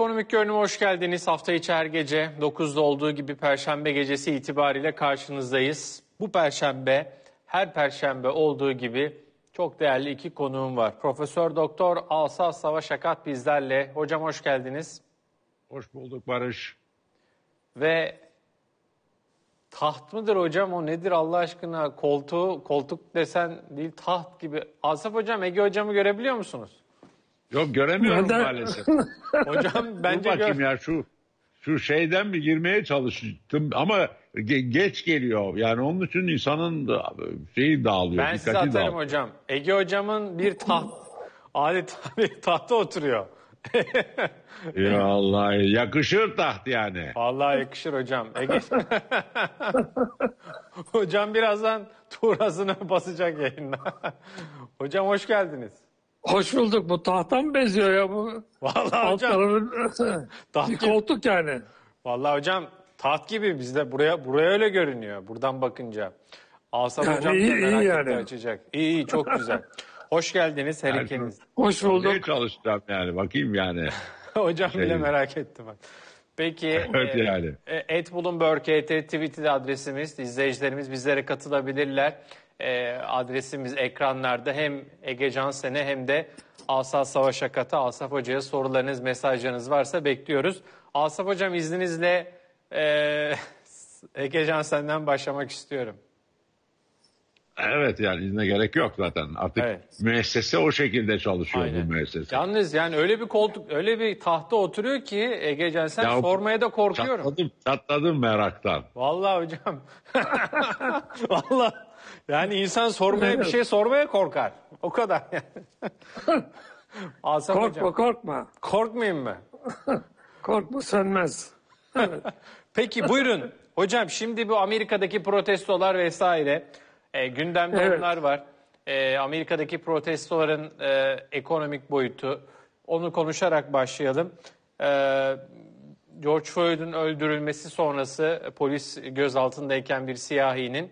Ekonomik Görünüm, hoş geldiniz. Hafta içi her gece 9'da olduğu gibi Perşembe gecesi itibariyle karşınızdayız. Bu Perşembe her Perşembe olduğu gibi çok değerli iki konuğum var. Profesör Doktor Asa Savaş Akat bizlerle. Hocam hoş geldiniz. Hoş bulduk Barış. Ve taht mıdır hocam o nedir Allah aşkına koltuğu koltuk desen değil taht gibi. Asaf hocam Ege hocamı görebiliyor musunuz? Yok göremiyorum Neden? maalesef. Hocam bence Dur bakayım gör... ya şu şu şeyden bir girmeye çalıştım ama ge- geç geliyor. Yani onun için insanın da şeyi dağılıyor. Ben size atarım dağılıyor. hocam. Ege hocamın bir taht adeta bir tahta oturuyor. ya Allah yakışır taht yani. Vallahi yakışır hocam. Ege... hocam birazdan tuğrasına basacak yayında. hocam hoş geldiniz. Hoş bulduk. Bu tahtan mı benziyor ya bu? Vallahi Alt hocam. Tarafı, taht bir koltuk yani. Vallahi hocam taht gibi bizde buraya buraya öyle görünüyor buradan bakınca. Asaf yani hocam iyi, da merak iyi yani. açacak. İyi iyi çok güzel. Hoş geldiniz her yani, ikiniz. Şey Hoş bulduk. Ne çalışacağım yani bakayım yani. hocam şey. bile merak ettim. Peki evet, e, yani. et Bloomberg et tweet'i adresimiz. İzleyicilerimiz bizlere katılabilirler e, adresimiz ekranlarda hem Ege Cansen'e hem de Asaf Savaş Akat'a, Asaf Hoca'ya sorularınız, mesajlarınız varsa bekliyoruz. Asaf Hocam izninizle e, Ege Cansen'den başlamak istiyorum. Evet yani izne gerek yok zaten. Artık evet. müessese o şekilde çalışıyor Aynen. bu müessese. Yalnız yani öyle bir koltuk, öyle bir tahta oturuyor ki Ege Cansen ya, sormaya da korkuyorum. Çatladım, çatladım meraktan. Vallahi hocam. Vallahi yani insan sormaya bir şey sormaya korkar. O kadar yani. korkma hocam. korkma. Korkmayayım mı? korkma sönmez. Peki buyurun. Hocam şimdi bu Amerika'daki protestolar vesaire e, gündemde evet. onlar var. E, Amerika'daki protestoların e, ekonomik boyutu onu konuşarak başlayalım. E, George Floyd'un öldürülmesi sonrası polis gözaltındayken bir siyahinin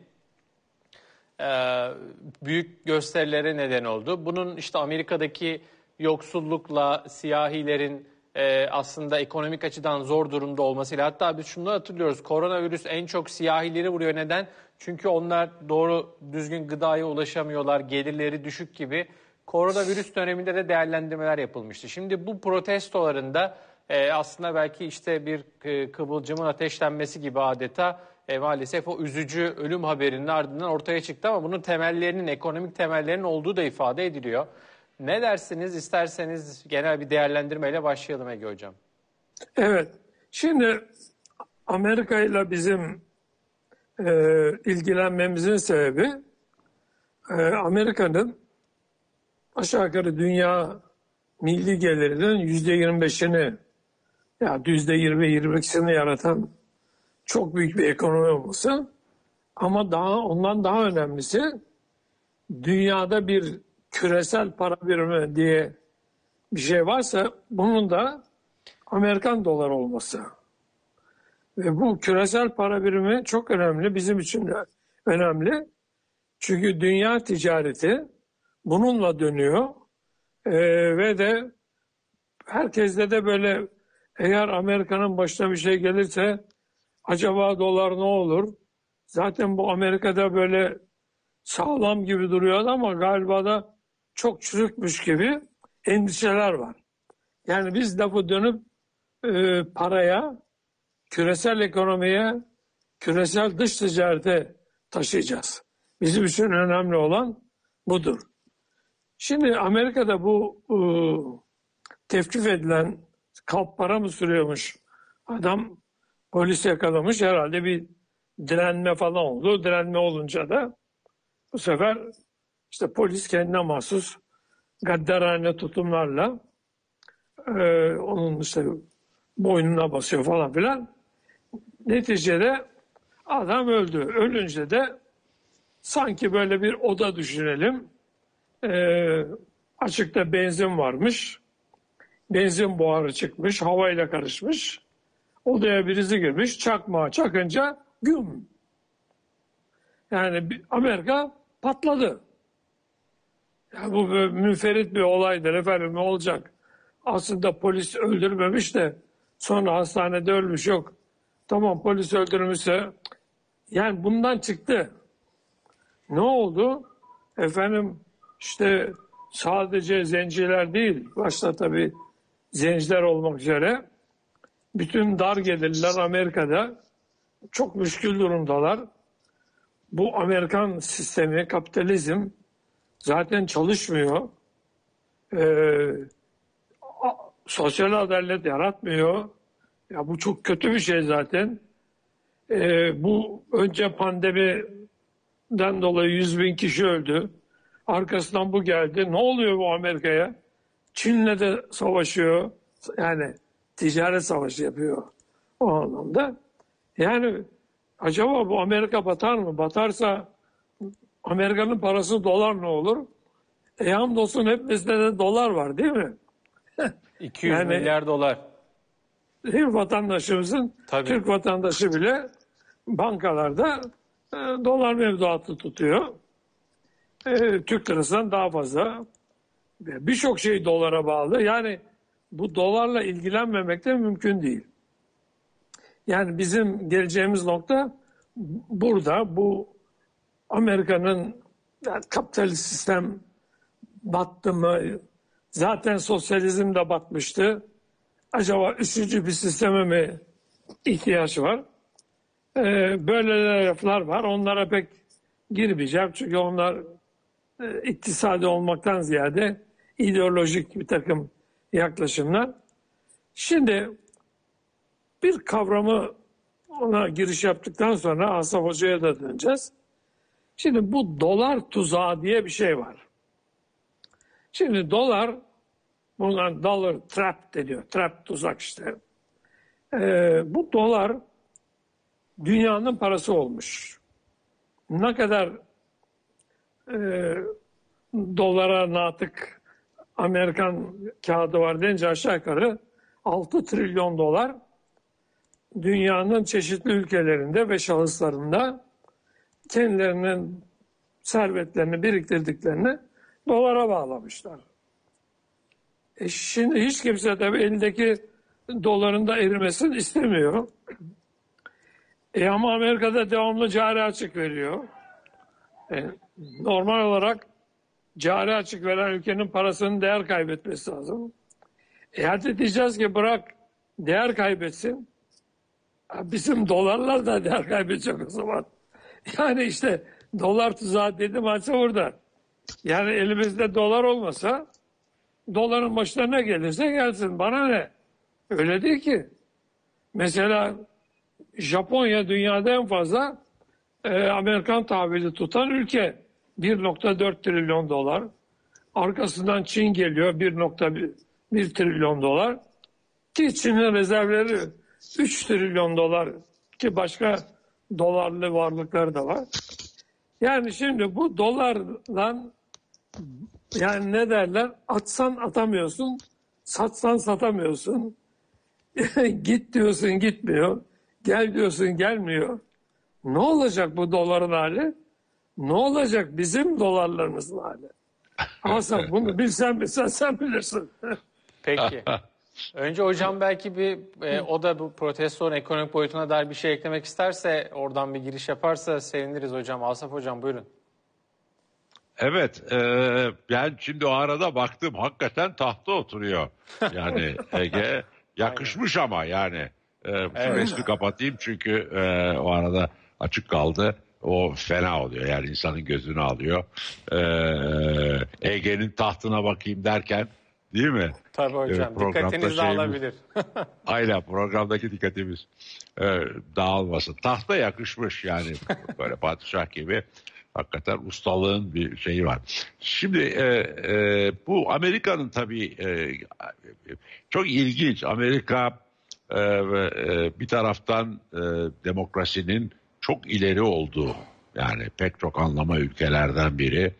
e, büyük gösterilere neden oldu. Bunun işte Amerika'daki yoksullukla siyahilerin e, aslında ekonomik açıdan zor durumda olmasıyla hatta biz şunu hatırlıyoruz koronavirüs en çok siyahileri vuruyor neden? Çünkü onlar doğru düzgün gıdaya ulaşamıyorlar gelirleri düşük gibi koronavirüs döneminde de değerlendirmeler yapılmıştı. Şimdi bu protestolarında e, aslında belki işte bir e, kıvılcımın ateşlenmesi gibi adeta e, maalesef o üzücü ölüm haberinin ardından ortaya çıktı ama bunun temellerinin, ekonomik temellerinin olduğu da ifade ediliyor. Ne dersiniz? İsterseniz genel bir değerlendirmeyle başlayalım Ege Hocam. Evet. Şimdi Amerika ile bizim e, ilgilenmemizin sebebi e, Amerika'nın aşağı yukarı dünya milli gelirinin yüzde 25'ini beşini ya yüzde 20 yirmi yaratan çok büyük bir ekonomi olması ama daha ondan daha önemlisi dünyada bir küresel para birimi diye bir şey varsa bunun da Amerikan doları olması. Ve bu küresel para birimi çok önemli bizim için de önemli. Çünkü dünya ticareti bununla dönüyor ee, ve de herkeste de böyle eğer Amerika'nın başına bir şey gelirse Acaba dolar ne olur? Zaten bu Amerika'da böyle sağlam gibi duruyor ama galiba da çok çürükmüş gibi endişeler var. Yani biz lafı dönüp e, paraya, küresel ekonomiye, küresel dış ticarete taşıyacağız. Bizim için önemli olan budur. Şimdi Amerika'da bu e, tevkif edilen kalp para mı sürüyormuş? Adam Polis yakalamış herhalde bir direnme falan oldu. Direnme olunca da bu sefer işte polis kendine mahsus gaddarane tutumlarla e, onun işte boynuna basıyor falan filan. Neticede adam öldü. Ölünce de sanki böyle bir oda düşünelim. E, açıkta benzin varmış. Benzin buharı çıkmış, havayla karışmış. Odaya birisi girmiş çakma çakınca güm. Yani Amerika patladı. Yani bu müferit bir olaydır efendim ne olacak? Aslında polis öldürmemiş de sonra hastanede ölmüş yok. Tamam polis öldürmüşse yani bundan çıktı. Ne oldu? Efendim işte sadece zenciler değil başta tabii zenciler olmak üzere bütün dar gelirliler Amerika'da çok müşkül durumdalar. Bu Amerikan sistemi, kapitalizm zaten çalışmıyor. Ee, sosyal adalet yaratmıyor. Ya bu çok kötü bir şey zaten. Ee, bu önce pandemiden dolayı 100 bin kişi öldü. Arkasından bu geldi. Ne oluyor bu Amerika'ya? Çin'le de savaşıyor. Yani ticaret savaşı yapıyor o anlamda. Yani acaba bu Amerika batar mı? Batarsa Amerika'nın parası dolar ne olur? E hamdolsun hepimizde de dolar var değil mi? 200 yani, milyar dolar. Değil mi? Vatandaşımızın, Tabii. Türk vatandaşı bile bankalarda e, dolar mevduatı tutuyor. E, Türk lirasından daha fazla. E, birçok şey dolara bağlı. Yani bu dolarla ilgilenmemek de mümkün değil. Yani bizim geleceğimiz nokta burada bu Amerika'nın yani kapitalist sistem battı mı? Zaten sosyalizm de batmıştı. Acaba üçüncü bir sisteme mi ihtiyaç var? Ee, böyle laflar var. Onlara pek girmeyeceğim. Çünkü onlar e, iktisadi olmaktan ziyade ideolojik bir takım yaklaşımlar. Şimdi bir kavramı ona giriş yaptıktan sonra Asaf Hoca'ya da döneceğiz. Şimdi bu dolar tuzağı diye bir şey var. Şimdi dolar, bundan dollar trap deniyor. Trap tuzak işte. Ee, bu dolar dünyanın parası olmuş. Ne kadar e, dolara natık Amerikan kağıdı var deyince aşağı yukarı 6 trilyon dolar dünyanın çeşitli ülkelerinde ve şahıslarında kendilerinin servetlerini biriktirdiklerini dolara bağlamışlar. E şimdi hiç kimse de elindeki doların da erimesini istemiyor. E ama Amerika'da devamlı cari açık veriyor. E normal olarak cari açık veren ülkenin parasının değer kaybetmesi lazım. E hadi diyeceğiz ki bırak değer kaybetsin. Bizim dolarlar da değer kaybedecek o zaman. Yani işte dolar tuzağı dedim halse burada. Yani elimizde dolar olmasa doların başına ne gelirse gelsin bana ne? Öyle değil ki. Mesela Japonya dünyada en fazla e, Amerikan tahvili tutan ülke. 1.4 trilyon dolar. Arkasından Çin geliyor 1.1 trilyon dolar. Ki Çin'in rezervleri 3 trilyon dolar ki başka dolarlı varlıkları da var. Yani şimdi bu dolarla yani ne derler atsan atamıyorsun, satsan satamıyorsun. Git diyorsun gitmiyor, gel diyorsun gelmiyor. Ne olacak bu doların hali? Ne olacak bizim dolarlarımızın hali? Ama sen bunu bilsen bilsen sen bilirsin. Peki. Önce hocam belki bir e, o da bu protestonun ekonomik boyutuna dair bir şey eklemek isterse oradan bir giriş yaparsa seviniriz hocam. Asaf hocam buyurun. Evet, e, ben şimdi o arada baktım hakikaten tahta oturuyor. Yani Ege yakışmış ama yani. E, evet. kapatayım çünkü e, o arada açık kaldı o fena oluyor. Yani insanın gözünü alıyor. Ee, Ege'nin tahtına bakayım derken değil mi? Tabii hocam. Ee, Dikkatiniz dağılabilir. aynen programdaki dikkatimiz e, dağılmasın. Tahta yakışmış yani böyle padişah gibi. Hakikaten ustalığın bir şeyi var. Şimdi e, e, bu Amerika'nın tabii e, çok ilginç. Amerika e, e, bir taraftan e, demokrasinin çok ileri olduğu yani pek çok anlama ülkelerden biri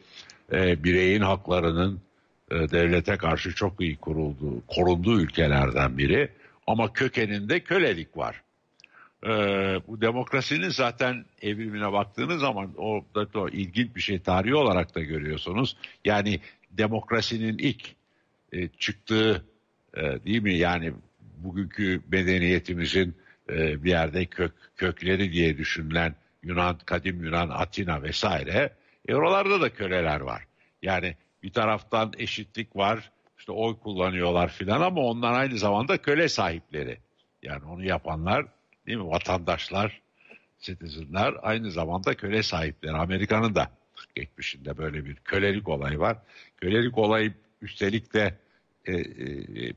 e, bireyin haklarının e, devlete karşı çok iyi kurulduğu, korunduğu ülkelerden biri ama kökeninde kölelik var. E, bu demokrasinin zaten evrimine baktığınız zaman o, da o ilginç bir şey tarihi olarak da görüyorsunuz. Yani demokrasinin ilk e, çıktığı e, değil mi yani bugünkü medeniyetimizin e, bir yerde kök kökleri diye düşünülen Yunan, kadim Yunan, Atina vesaire. E oralarda da köleler var. Yani bir taraftan eşitlik var, işte oy kullanıyorlar filan ama onlar aynı zamanda köle sahipleri. Yani onu yapanlar değil mi vatandaşlar, citizenler aynı zamanda köle sahipleri. Amerika'nın da geçmişinde böyle bir kölelik olayı var. Kölelik olayı üstelik de e, e, e,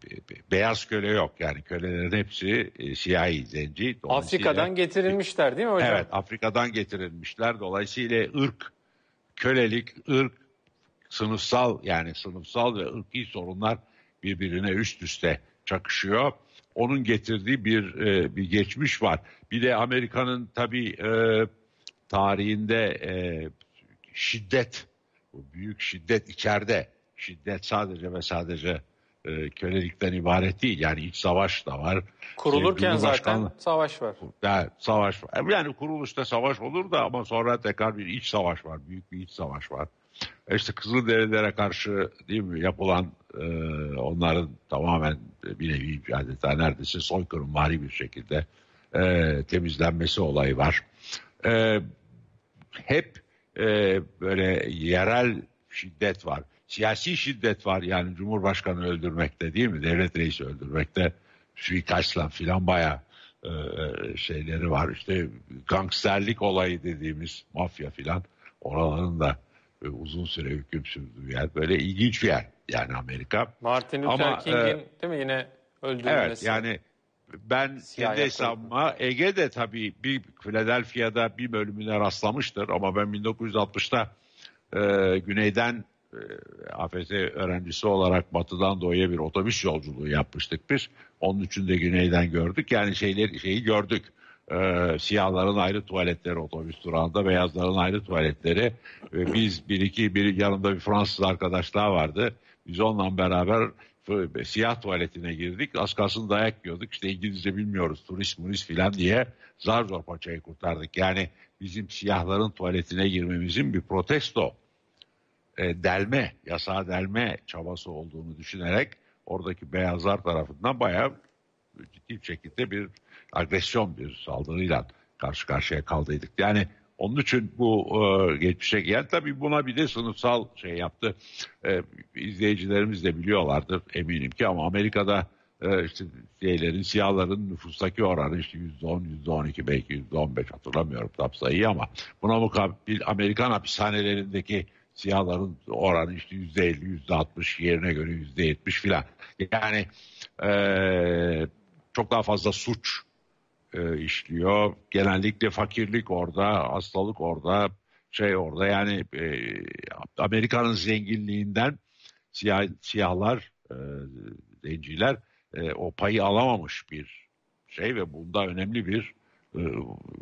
beyaz köle yok. Yani kölelerin hepsi e, siyahi, zenci. Afrika'dan getirilmişler değil mi hocam? Evet, Afrika'dan getirilmişler. Dolayısıyla ırk, kölelik, ırk, sınıfsal yani sınıfsal ve ırki sorunlar birbirine üst üste çakışıyor. Onun getirdiği bir e, bir geçmiş var. Bir de Amerika'nın tabii e, tarihinde e, şiddet, büyük şiddet içeride şiddet sadece ve sadece e, kölelikten ibaret değil. Yani iç savaş da var. Kurulurken zaten savaş var. Yani savaş var. E, yani kuruluşta savaş olur da ama sonra tekrar bir iç savaş var. Büyük bir iç savaş var. E, işte Kızılderililere karşı değil mi yapılan e, onların tamamen bir nevi adeta neredeyse soykırımvari bir şekilde e, temizlenmesi olayı var. E, hep e, böyle yerel şiddet var siyasi şiddet var yani Cumhurbaşkanı öldürmekte değil mi? Devlet reisi öldürmekte suikastla filan baya e, e, şeyleri var. İşte gangsterlik olayı dediğimiz mafya filan oraların da e, uzun süre hüküm sürdüğü yer. Böyle ilginç bir yer yani Amerika. Martin Luther e, King'in e, değil mi yine öldürülmesi? Evet yani ben Siyah kendi hesabıma Ege'de tabii bir Philadelphia'da bir bölümüne rastlamıştır ama ben 1960'ta e, güneyden e, AFT öğrencisi olarak batıdan doğuya bir otobüs yolculuğu yapmıştık biz. Onun için de güneyden gördük. Yani şeyler şeyi gördük. Ee, siyahların ayrı tuvaletleri otobüs durağında, beyazların ayrı tuvaletleri. Ee, biz bir iki, bir yanında bir Fransız arkadaş daha vardı. Biz onunla beraber e, siyah tuvaletine girdik. Az kalsın dayak yiyorduk. İşte İngilizce bilmiyoruz, turist muris filan diye zar zor paçayı kurtardık. Yani bizim siyahların tuvaletine girmemizin bir protesto e, delme, yasağa delme çabası olduğunu düşünerek oradaki beyazlar tarafından bayağı ciddi bir şekilde bir agresyon bir saldırıyla karşı karşıya kaldıydık. Yani onun için bu e, geçmişe gelen tabii buna bir de sınıfsal şey yaptı. E, izleyicilerimiz de biliyorlardır eminim ki ama Amerika'da e, işte şeylerin, siyahların nüfustaki oranı işte yüzde yüzde on on iki belki yüzde on beş hatırlamıyorum tam sayıyı ama buna mukabil Amerikan hapishanelerindeki Siyahların oranı işte yüzde elli, yüzde altmış yerine göre yüzde yetmiş filan. Yani e, çok daha fazla suç e, işliyor. Genellikle fakirlik orada, hastalık orada, şey orada. Yani e, Amerika'nın zenginliğinden siyah, siyahlar, e, zenciler e, o payı alamamış bir şey ve bunda önemli bir e,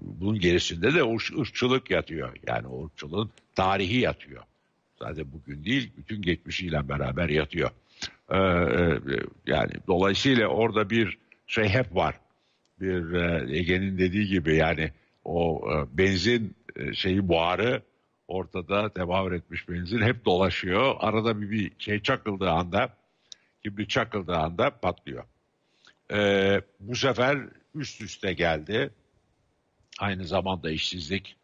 bunun gerisinde de ırkçılık yatıyor. Yani ırkçılığın tarihi yatıyor. Sadece bugün değil, bütün geçmişiyle beraber yatıyor. Ee, e, e, yani dolayısıyla orada bir şey hep var. Bir e, Ege'nin dediği gibi yani o benzin şeyi buharı ortada devam etmiş benzin hep dolaşıyor. Arada bir, bir şey çakıldığı anda gibi çakıldığı anda patlıyor. Ee, bu sefer üst üste geldi. Aynı zamanda işsizlik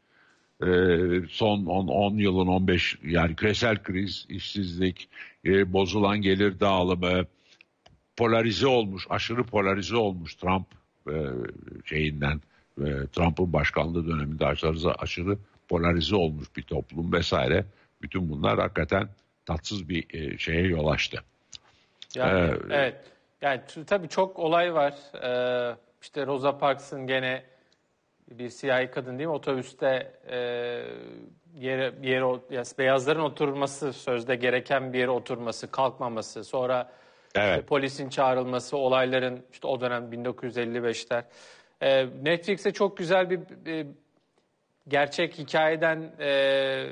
ee, son 10, 10 yılın 15 yani küresel kriz, işsizlik, e, bozulan gelir dağılımı, polarize olmuş, aşırı polarize olmuş Trump e, şeyinden, e, Trump'ın başkanlığı döneminde aşırı, aşırı polarize olmuş bir toplum vesaire. Bütün bunlar hakikaten tatsız bir şeye yol açtı. Yani, ee, evet. Yani tabii çok olay var. Ee, işte Rosa Parks'ın gene bir siyahi kadın değil mi otobüste e, yere, yere yani beyazların oturması sözde gereken bir yere oturması kalkmaması sonra evet. işte, polisin çağrılması olayların işte o dönem 1955'ler e, Netflix'e çok güzel bir e, gerçek hikayeden e,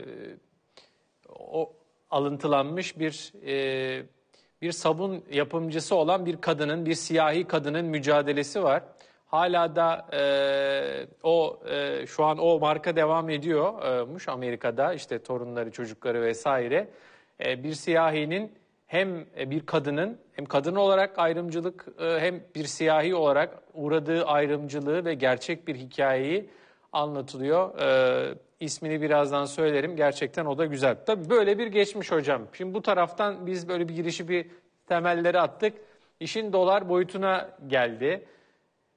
o alıntılanmış bir e, bir sabun yapımcısı olan bir kadının bir siyahi kadının mücadelesi var. Hala da e, o e, şu an o marka devam ediyormuş Amerika'da işte torunları, çocukları vesaire. E, bir siyahinin hem bir kadının hem kadın olarak ayrımcılık e, hem bir siyahi olarak uğradığı ayrımcılığı ve gerçek bir hikayeyi anlatılıyor. E, ismini birazdan söylerim. Gerçekten o da güzel. tabi böyle bir geçmiş hocam. Şimdi bu taraftan biz böyle bir girişi bir temelleri attık. İşin dolar boyutuna geldi.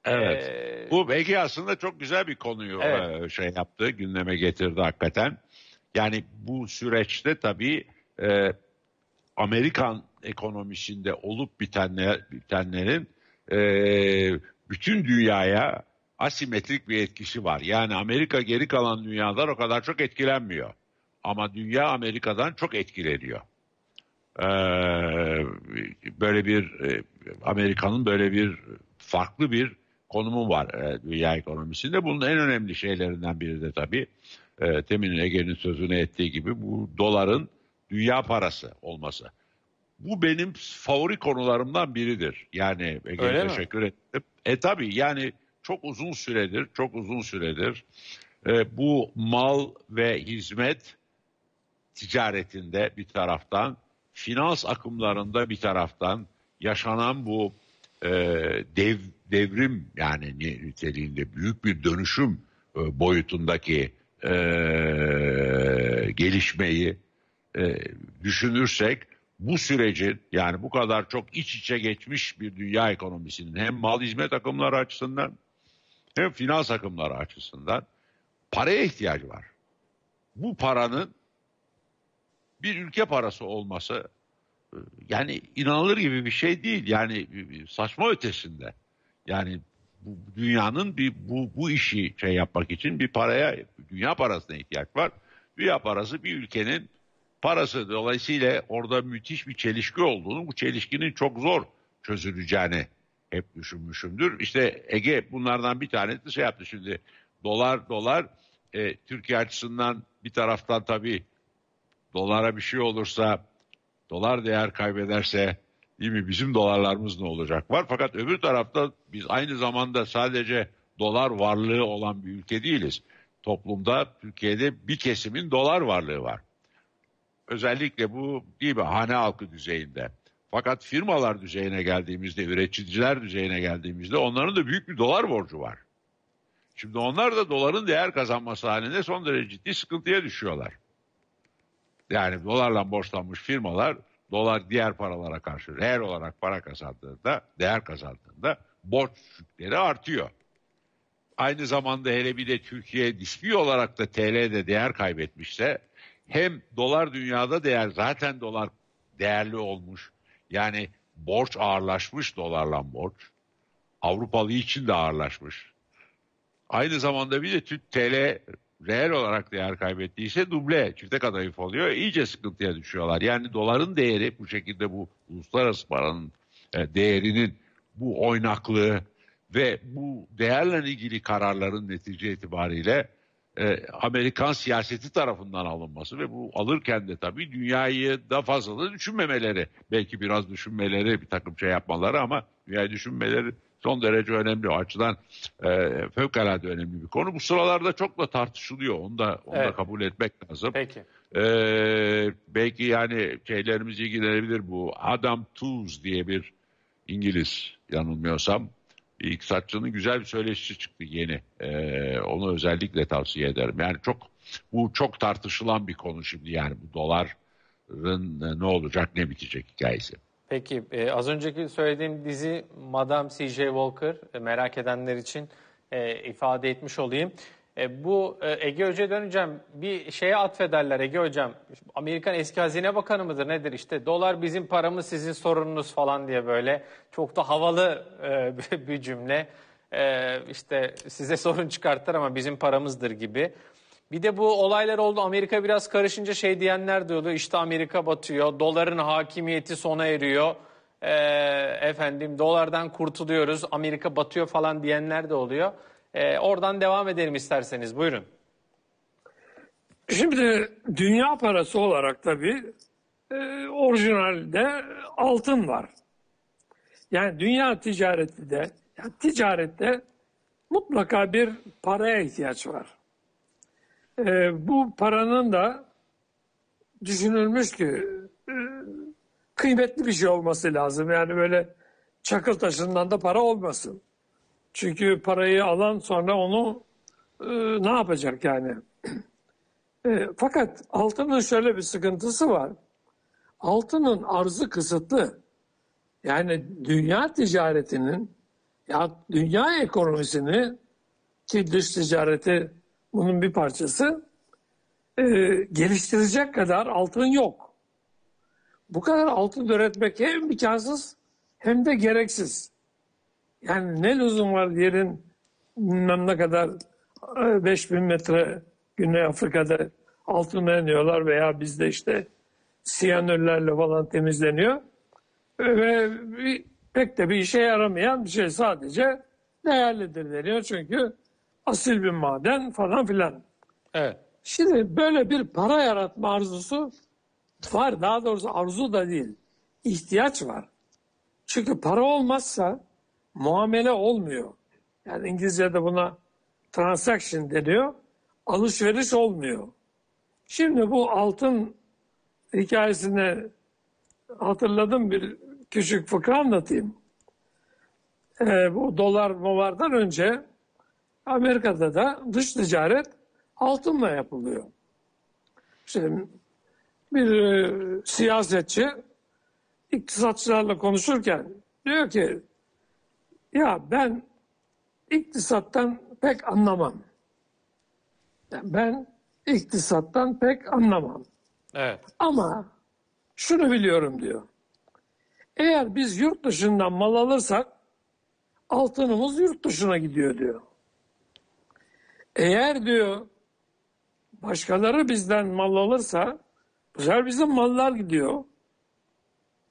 Evet. Ee, Bu belki aslında çok güzel bir konuyu evet. E, şey yaptı, gündeme getirdi hakikaten. Yani bu süreçte tabii e, Amerikan ekonomisinde olup bitenler, bitenlerin e, bütün dünyaya asimetrik bir etkisi var. Yani Amerika geri kalan dünyadan o kadar çok etkilenmiyor. Ama dünya Amerika'dan çok etkileniyor. Ee, böyle bir e, Amerika'nın böyle bir farklı bir konumu var e, dünya ekonomisinde. Bunun en önemli şeylerinden biri de tabii e, Temin Ege'nin sözünü ettiği gibi bu doların dünya parası olması. Bu benim favori konularımdan biridir. Yani Ege'ye teşekkür mi? ettim. E tabii yani çok uzun süredir, çok uzun süredir e, bu mal ve hizmet ticaretinde bir taraftan, finans akımlarında bir taraftan yaşanan bu e, dev devrim yani niteliğinde büyük bir dönüşüm e, boyutundaki e, gelişmeyi e, düşünürsek bu sürecin yani bu kadar çok iç içe geçmiş bir dünya ekonomisinin hem mal hizmet akımları açısından hem finans akımları açısından paraya ihtiyacı var. Bu paranın bir ülke parası olması e, yani inanılır gibi bir şey değil. Yani saçma ötesinde. Yani bu, dünyanın bir bu, bu işi şey yapmak için bir paraya, dünya parasına ihtiyaç var. Dünya parası bir ülkenin parası. Dolayısıyla orada müthiş bir çelişki olduğunu, bu çelişkinin çok zor çözüleceğini hep düşünmüşümdür. İşte Ege bunlardan bir tanesi şey yaptı şimdi. Dolar dolar e, Türkiye açısından bir taraftan tabii dolara bir şey olursa, dolar değer kaybederse değil mi bizim dolarlarımız ne olacak var. Fakat öbür tarafta biz aynı zamanda sadece dolar varlığı olan bir ülke değiliz. Toplumda Türkiye'de bir kesimin dolar varlığı var. Özellikle bu değil mi hane halkı düzeyinde. Fakat firmalar düzeyine geldiğimizde, üreticiler düzeyine geldiğimizde onların da büyük bir dolar borcu var. Şimdi onlar da doların değer kazanması halinde son derece ciddi sıkıntıya düşüyorlar. Yani dolarla borçlanmış firmalar dolar diğer paralara karşı reel olarak para kazandığında, değer kazandığında borç yükleri artıyor. Aynı zamanda hele bir de Türkiye nispi olarak da TL'de değer kaybetmişse hem dolar dünyada değer zaten dolar değerli olmuş. Yani borç ağırlaşmış dolarla borç. Avrupalı için de ağırlaşmış. Aynı zamanda bir de Türk TL reel olarak değer kaybettiyse duble çifte kadayıf oluyor. İyice sıkıntıya düşüyorlar. Yani doların değeri bu şekilde bu uluslararası paranın e, değerinin bu oynaklığı ve bu değerle ilgili kararların netice itibariyle e, Amerikan siyaseti tarafından alınması ve bu alırken de tabii dünyayı da fazla da düşünmemeleri. Belki biraz düşünmeleri, bir takım şey yapmaları ama dünyayı düşünmeleri son derece önemli. O açıdan e, fevkalade önemli bir konu. Bu sıralarda çok da tartışılıyor. Onu da, onu evet. da kabul etmek lazım. Peki. Ee, belki yani şeylerimiz ilgilenebilir bu. Adam Tooze diye bir İngiliz yanılmıyorsam iktisatçının güzel bir söyleşisi çıktı yeni. Ee, onu özellikle tavsiye ederim. Yani çok bu çok tartışılan bir konu şimdi yani bu dolar'ın e, ne olacak ne bitecek hikayesi. Peki e, az önceki söylediğim dizi Madame C.J. Walker e, merak edenler için e, ifade etmiş olayım. E, bu e, Ege Hoca'ya döneceğim. Bir şeye atfederler Ege Hocam. Amerikan eski hazine bakanı mıdır nedir işte dolar bizim paramız sizin sorununuz falan diye böyle çok da havalı e, bir cümle. E, işte size sorun çıkartır ama bizim paramızdır gibi. Bir de bu olaylar oldu. Amerika biraz karışınca şey diyenler de diyordu. İşte Amerika batıyor. Doların hakimiyeti sona eriyor. Ee, efendim dolardan kurtuluyoruz. Amerika batıyor falan diyenler de oluyor. Ee, oradan devam edelim isterseniz. Buyurun. Şimdi dünya parası olarak tabii e, orijinalde altın var. Yani dünya ticareti de, yani ticarette mutlaka bir paraya ihtiyaç var e, bu paranın da düşünülmüş ki e, kıymetli bir şey olması lazım. Yani böyle çakıl taşından da para olmasın. Çünkü parayı alan sonra onu e, ne yapacak yani? E, fakat altının şöyle bir sıkıntısı var. Altının arzı kısıtlı. Yani dünya ticaretinin ya dünya ekonomisini ki dış ticareti bunun bir parçası e, geliştirecek kadar altın yok. Bu kadar altın üretmek hem imkansız hem de gereksiz. Yani ne lüzum var yerin bilmem ne kadar 5000 e, metre Güney Afrika'da altın deniyorlar veya bizde işte siyanürlerle falan temizleniyor. Ve pek de bir işe yaramayan bir şey sadece değerlidir deniyor. Çünkü asil bir maden falan filan. Evet. Şimdi böyle bir para yaratma arzusu var. Daha doğrusu arzu da değil. İhtiyaç var. Çünkü para olmazsa muamele olmuyor. Yani İngilizce'de buna transaction deniyor. Alışveriş olmuyor. Şimdi bu altın hikayesini hatırladım bir küçük fıkra anlatayım. Ee, bu dolar mı vardan önce Amerika'da da dış ticaret altınla yapılıyor. İşte bir e, siyasetçi iktisatçılarla konuşurken diyor ki ya ben iktisattan pek anlamam. Yani ben iktisattan pek anlamam. Evet. Ama şunu biliyorum diyor. Eğer biz yurt dışından mal alırsak altınımız yurt dışına gidiyor diyor. Eğer diyor başkaları bizden mal alırsa bu sefer bizim mallar gidiyor.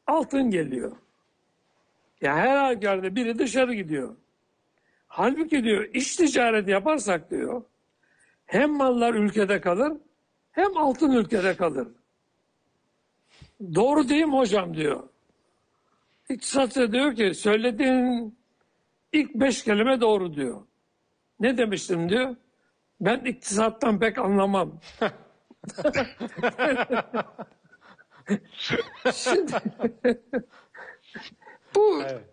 Altın geliyor. Ya her halükarda biri dışarı gidiyor. Halbuki diyor iş ticareti yaparsak diyor hem mallar ülkede kalır hem altın ülkede kalır. Doğru değil mi hocam diyor. İktisatçı diyor ki söylediğin ilk beş kelime doğru diyor. Ne demiştim diyor. Ben iktisattan pek anlamam. Şimdi, bu evet.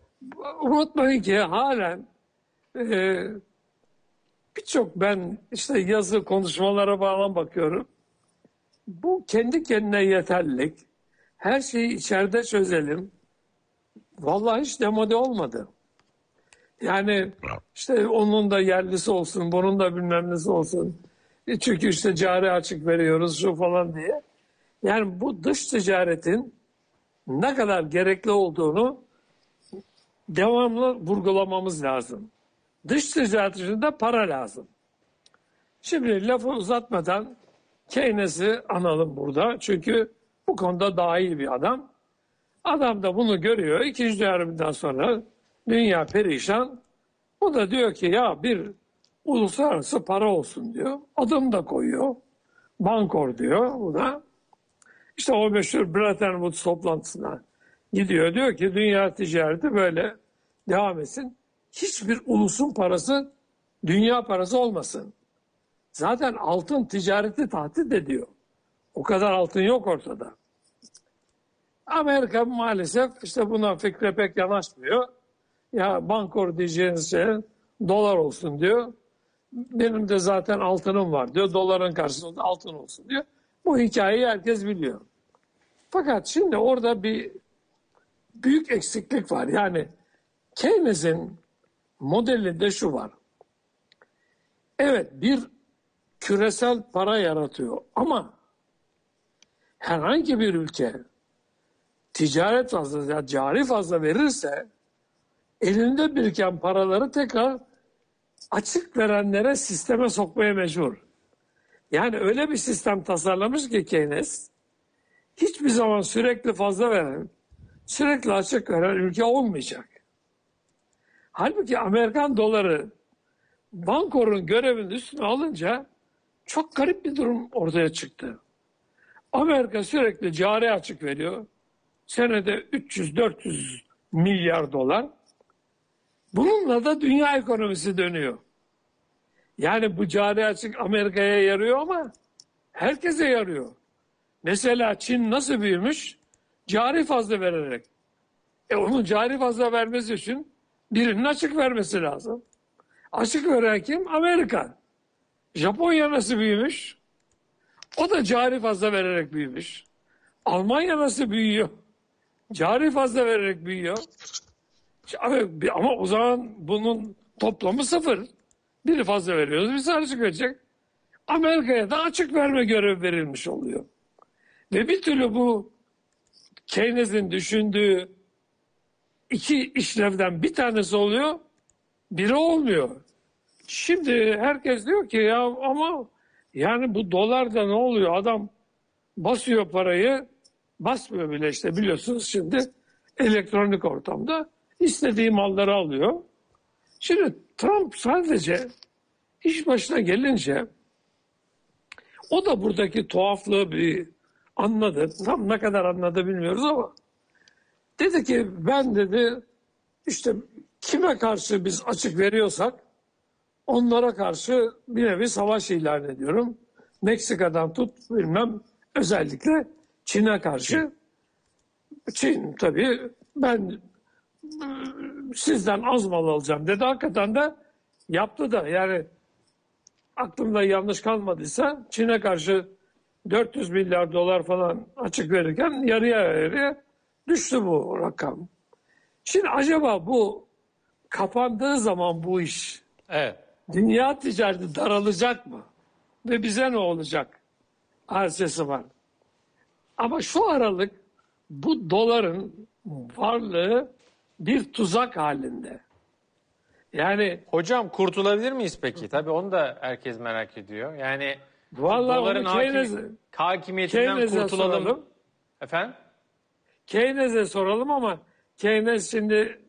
unutmayın ki halen e, birçok ben işte yazı konuşmalara bağlan bakıyorum. Bu kendi kendine yeterlik, Her şeyi içeride çözelim. Vallahi hiç demode olmadı. Yani işte onun da yerlisi olsun, bunun da bilmem nesi olsun. E, çünkü işte cari açık veriyoruz şu falan diye. Yani bu dış ticaretin ne kadar gerekli olduğunu devamlı vurgulamamız lazım. Dış ticaret için de para lazım. Şimdi lafı uzatmadan Keynes'i analım burada. Çünkü bu konuda daha iyi bir adam. Adam da bunu görüyor. İkinci Dünya sonra Dünya perişan. O da diyor ki ya bir uluslararası para olsun diyor. Adım da koyuyor. Bankor diyor buna. İşte o meşhur Bretton Woods toplantısına gidiyor. Diyor ki dünya ticareti böyle devam etsin. Hiçbir ulusun parası dünya parası olmasın. Zaten altın ticareti tahdit ediyor. O kadar altın yok ortada. Amerika maalesef işte buna fikre pek yanaşmıyor ya bankor diyeceğiniz şey dolar olsun diyor. Benim de zaten altınım var diyor. Doların karşısında altın olsun diyor. Bu hikayeyi herkes biliyor. Fakat şimdi orada bir büyük eksiklik var. Yani Keynes'in modelinde şu var. Evet bir küresel para yaratıyor ama herhangi bir ülke ticaret fazla, yani cari fazla verirse elinde biriken paraları tekrar açık verenlere sisteme sokmaya mecbur. Yani öyle bir sistem tasarlamış ki Keynes hiçbir zaman sürekli fazla veren, sürekli açık veren ülke olmayacak. Halbuki Amerikan doları bankorun görevinin üstüne alınca çok garip bir durum ortaya çıktı. Amerika sürekli cari açık veriyor. Senede 300-400 milyar dolar. Bununla da dünya ekonomisi dönüyor. Yani bu cari açık Amerika'ya yarıyor ama herkese yarıyor. Mesela Çin nasıl büyümüş? Cari fazla vererek. E onun cari fazla vermesi için birinin açık vermesi lazım. Açık veren kim? Amerika. Japonya nasıl büyümüş? O da cari fazla vererek büyümüş. Almanya nasıl büyüyor? Cari fazla vererek büyüyor. Ama o zaman bunun toplamı sıfır. Biri fazla veriyoruz, bir sarısı görecek. Amerika'ya da açık verme görevi verilmiş oluyor. Ve bir türlü bu Keynes'in düşündüğü iki işlevden bir tanesi oluyor, biri olmuyor. Şimdi herkes diyor ki ya ama yani bu dolarda ne oluyor? Adam basıyor parayı, basmıyor bile işte biliyorsunuz şimdi elektronik ortamda istediği malları alıyor. Şimdi Trump sadece iş başına gelince o da buradaki tuhaflığı bir anladı. Tam ne kadar anladı bilmiyoruz ama dedi ki ben dedi işte kime karşı biz açık veriyorsak onlara karşı bir nevi savaş ilan ediyorum. Meksika'dan tut bilmem özellikle Çin'e karşı. Çin tabii ben sizden az mal alacağım dedi. Hakikaten de yaptı da yani aklımda yanlış kalmadıysa Çin'e karşı 400 milyar dolar falan açık verirken yarıya yarıya düştü bu rakam. Şimdi acaba bu kapandığı zaman bu iş evet. dünya ticareti daralacak mı? Ve bize ne olacak? Arsesi var. Ama şu aralık bu doların varlığı bir tuzak halinde. Yani hocam kurtulabilir miyiz peki? Tabii onu da herkes merak ediyor. Yani Vallahi doların Keynes'e, hakim, hakimiyetinden Keynes'e kurtulalım. Soralım. Efendim? Keynes'e soralım ama Keynes şimdi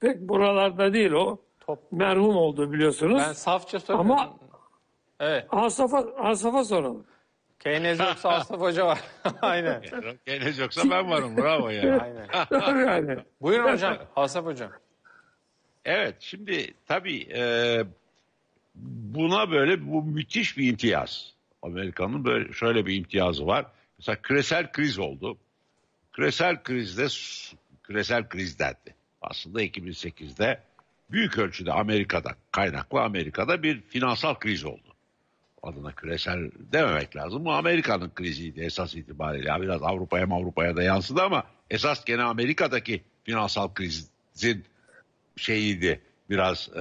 pek buralarda değil o. Top. Merhum oldu biliyorsunuz. Ben safça soruyorum. Ama evet. Asaf'a, Asaf'a soralım. Keynes yoksa Aslı Hoca var. Aynen. Keynes yoksa ben varım. Bravo ya. Aynen. Doğru yani. Buyurun hocam. Asaf hocam. Evet şimdi tabii e, buna böyle bu müthiş bir imtiyaz. Amerika'nın böyle şöyle bir imtiyazı var. Mesela küresel kriz oldu. Küresel krizde küresel kriz dendi. Aslında 2008'de büyük ölçüde Amerika'da kaynaklı Amerika'da bir finansal kriz oldu adına küresel dememek lazım. Bu Amerika'nın kriziydi esas itibariyle. Biraz Avrupa'ya Avrupa'ya da yansıdı ama esas gene Amerika'daki finansal krizin şeyiydi. Biraz ee,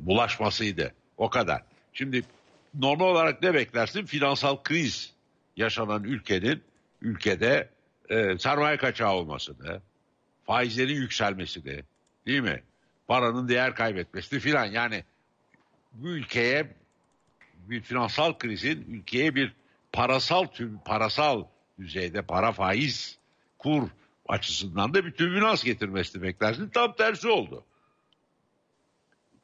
bulaşmasıydı. O kadar. Şimdi normal olarak ne beklersin? Finansal kriz yaşanan ülkenin ülkede e, sermaye kaçağı olmasını, faizlerin yükselmesini, değil mi? Paranın değer kaybetmesini filan yani bu ülkeye bir finansal krizin ülkeye bir parasal tüm parasal düzeyde para faiz kur açısından da bir tümünaz getirmesini beklersin. Tam tersi oldu.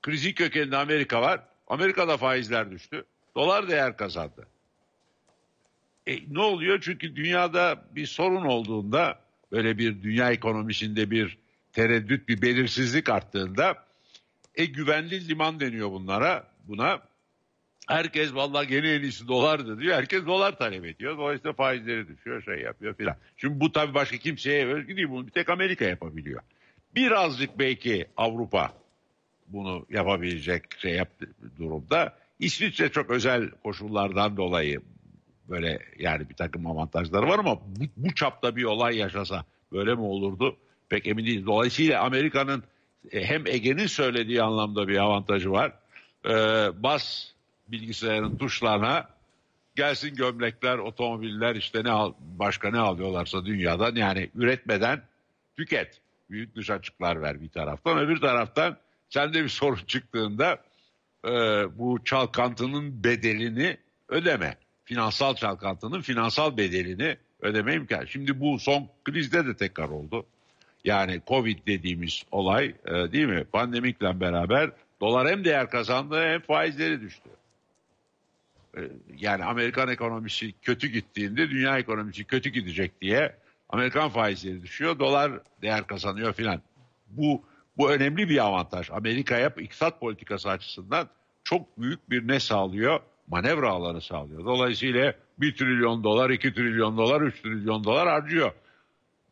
Krizin kökeninde Amerika var. Amerika'da faizler düştü. Dolar değer kazandı. E, ne oluyor? Çünkü dünyada bir sorun olduğunda böyle bir dünya ekonomisinde bir tereddüt, bir belirsizlik arttığında e güvenli liman deniyor bunlara. Buna Herkes vallahi yeni en iyisi dolardı diyor. Herkes dolar talep ediyor. Dolayısıyla faizleri düşüyor, şey yapıyor filan. Şimdi bu tabii başka kimseye özgü değil. Bunu bir tek Amerika yapabiliyor. Birazcık belki Avrupa bunu yapabilecek şey yaptı durumda. İsviçre çok özel koşullardan dolayı böyle yani bir takım avantajları var ama bu, bu çapta bir olay yaşasa böyle mi olurdu? Pek emin değilim. Dolayısıyla Amerika'nın e, hem Ege'nin söylediği anlamda bir avantajı var. Ee, bas bilgisayarın tuşlarına gelsin gömlekler, otomobiller işte ne al, başka ne alıyorlarsa dünyadan yani üretmeden tüket. Büyük dış açıklar ver bir taraftan. Öbür taraftan sende bir sorun çıktığında e, bu çalkantının bedelini ödeme. Finansal çalkantının finansal bedelini ödeme imkanı. Şimdi bu son krizde de tekrar oldu. Yani Covid dediğimiz olay e, değil mi? Pandemikle beraber dolar hem değer kazandı hem faizleri düştü. E, yani Amerikan ekonomisi kötü gittiğinde dünya ekonomisi kötü gidecek diye Amerikan faizleri düşüyor, dolar değer kazanıyor filan. Bu bu önemli bir avantaj. Amerika'ya iktisat politikası açısından çok büyük bir ne sağlıyor? Manevra alanı sağlıyor. Dolayısıyla 1 trilyon dolar, 2 trilyon dolar, 3 trilyon dolar harcıyor.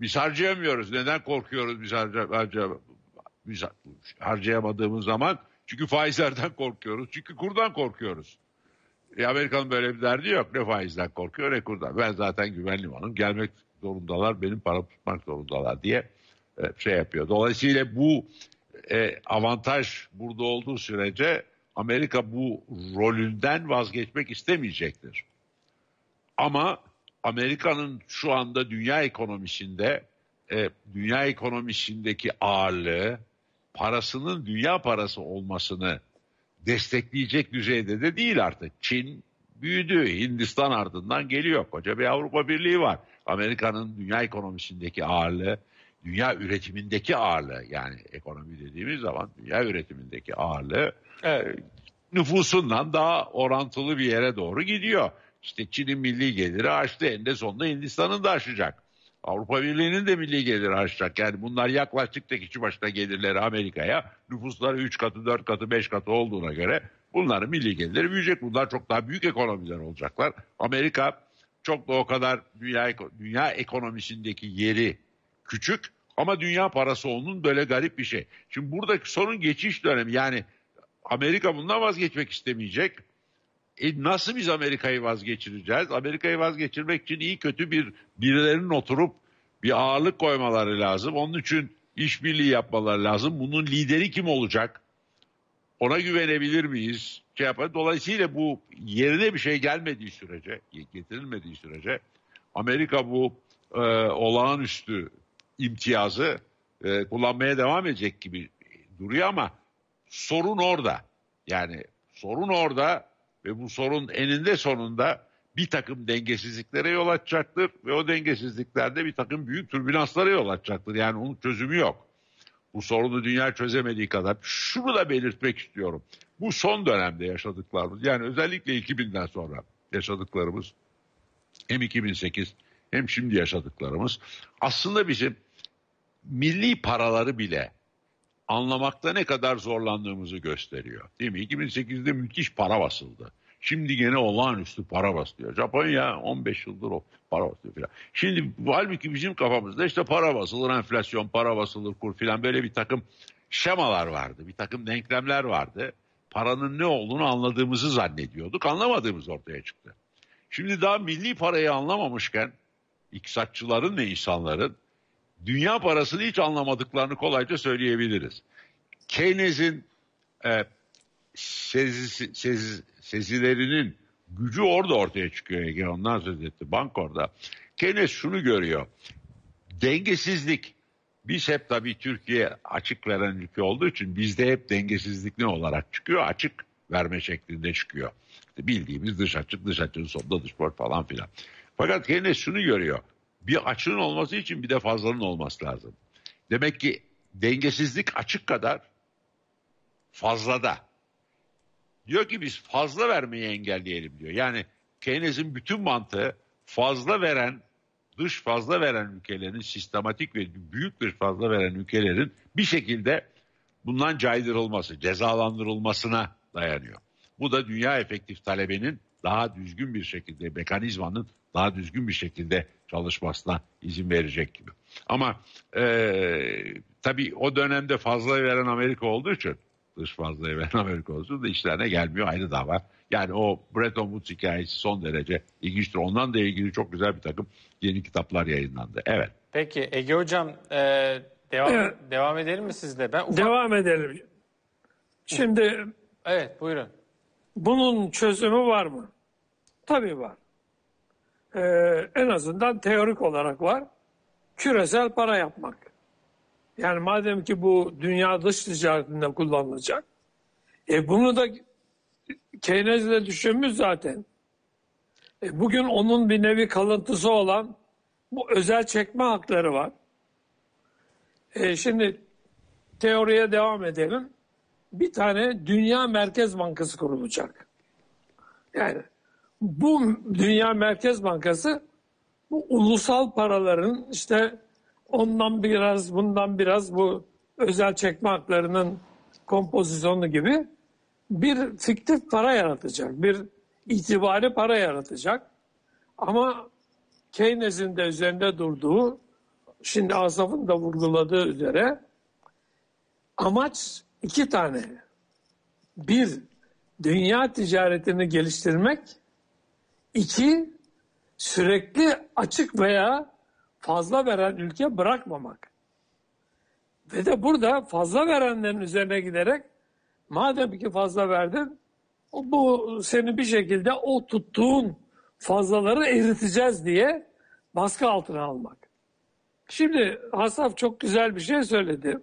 Biz harcayamıyoruz. Neden korkuyoruz biz, harca, harca, biz harcayamadığımız zaman? Çünkü faizlerden korkuyoruz. Çünkü kurdan korkuyoruz. E, Amerika'nın böyle bir derdi yok. Ne faizden korkuyor ne kurdan. Ben zaten güvenliyim onun. Gelmek zorundalar, benim para tutmak zorundalar diye e, şey yapıyor. Dolayısıyla bu e, avantaj burada olduğu sürece Amerika bu rolünden vazgeçmek istemeyecektir. Ama Amerika'nın şu anda dünya ekonomisinde e, dünya ekonomisindeki ağırlığı parasının dünya parası olmasını destekleyecek düzeyde de değil artık. Çin büyüdü. Hindistan ardından geliyor. Koca bir Avrupa Birliği var. Amerika'nın dünya ekonomisindeki ağırlığı, dünya üretimindeki ağırlığı yani ekonomi dediğimiz zaman dünya üretimindeki ağırlığı evet. E, nüfusundan daha orantılı bir yere doğru gidiyor. İşte Çin'in milli geliri aştı. En de sonunda Hindistan'ın da aşacak. Avrupa Birliği'nin de milli geliri aşacak. Yani bunlar yaklaştıkça kişi başına gelirleri Amerika'ya nüfusları 3 katı, 4 katı, 5 katı olduğuna göre bunların milli gelirleri büyüyecek. Bunlar çok daha büyük ekonomiler olacaklar. Amerika çok da o kadar dünya, dünya ekonomisindeki yeri küçük ama dünya parası onun böyle garip bir şey. Şimdi buradaki sorun geçiş dönemi yani Amerika bundan vazgeçmek istemeyecek. E nasıl biz Amerika'yı vazgeçireceğiz? Amerika'yı vazgeçirmek için iyi kötü bir birilerinin oturup bir ağırlık koymaları lazım. Onun için işbirliği yapmaları lazım. Bunun lideri kim olacak? Ona güvenebilir miyiz? Şey yapar. Dolayısıyla bu yerine bir şey gelmediği sürece, getirilmediği sürece Amerika bu e, olağanüstü imtiyazı e, kullanmaya devam edecek gibi duruyor ama sorun orada. Yani sorun orada ve bu sorun eninde sonunda bir takım dengesizliklere yol açacaktır ve o dengesizliklerde bir takım büyük türbülanslara yol açacaktır. Yani onun çözümü yok. Bu sorunu dünya çözemediği kadar. Şunu da belirtmek istiyorum. Bu son dönemde yaşadıklarımız yani özellikle 2000'den sonra yaşadıklarımız hem 2008 hem şimdi yaşadıklarımız aslında bizim milli paraları bile anlamakta ne kadar zorlandığımızı gösteriyor. Değil mi? 2008'de müthiş para basıldı. Şimdi gene olağanüstü para basılıyor. Japonya 15 yıldır o para basılıyor filan. Şimdi halbuki bizim kafamızda işte para basılır, enflasyon, para basılır, kur filan böyle bir takım şemalar vardı. Bir takım denklemler vardı. Paranın ne olduğunu anladığımızı zannediyorduk. Anlamadığımız ortaya çıktı. Şimdi daha milli parayı anlamamışken iktisatçıların ve insanların dünya parasını hiç anlamadıklarını kolayca söyleyebiliriz. Keynes'in e, sezisi, sez, sezilerinin gücü orada ortaya çıkıyor Ege ondan söz etti bankorda. Keynes şunu görüyor dengesizlik biz hep tabii Türkiye açık veren ülke olduğu için bizde hep dengesizlik ne olarak çıkıyor? Açık verme şeklinde çıkıyor. İşte bildiğimiz dış açık dış açık, sonunda dış borç falan filan. Fakat Keynes şunu görüyor bir açının olması için bir de fazlanın olması lazım. Demek ki dengesizlik açık kadar fazla da. Diyor ki biz fazla vermeyi engelleyelim diyor. Yani Keynes'in bütün mantığı fazla veren, dış fazla veren ülkelerin sistematik ve büyük bir fazla veren ülkelerin bir şekilde bundan caydırılması, cezalandırılmasına dayanıyor. Bu da dünya efektif talebenin daha düzgün bir şekilde, mekanizmanın daha düzgün bir şekilde çalışmasına izin verecek gibi. Ama e, tabii o dönemde fazla veren Amerika olduğu için dış fazlayı veren Amerika olduğu için işlerine gelmiyor ayrı da var. Yani o Bretton Woods hikayesi son derece ilginçtir. Ondan da ilgili çok güzel bir takım yeni kitaplar yayınlandı. Evet. Peki Ege Hocam e, devam, evet. devam edelim mi sizle? Ben ufak... Devam edelim. Şimdi evet buyurun. Bunun çözümü var mı? Tabii var e, en azından teorik olarak var. Küresel para yapmak. Yani madem ki bu dünya dış ticaretinde kullanılacak. E bunu da Keynes'le düşünmüş zaten. E bugün onun bir nevi kalıntısı olan bu özel çekme hakları var. E şimdi teoriye devam edelim. Bir tane Dünya Merkez Bankası kurulacak. Yani bu Dünya Merkez Bankası bu ulusal paraların işte ondan biraz bundan biraz bu özel çekme haklarının kompozisyonu gibi bir fiktif para yaratacak. Bir itibari para yaratacak. Ama Keynes'in de üzerinde durduğu şimdi Asaf'ın da vurguladığı üzere amaç iki tane. Bir, dünya ticaretini geliştirmek İki, sürekli açık veya fazla veren ülke bırakmamak. Ve de burada fazla verenlerin üzerine giderek madem ki fazla verdin bu seni bir şekilde o tuttuğun fazlaları eriteceğiz diye baskı altına almak. Şimdi Hasaf çok güzel bir şey söyledi.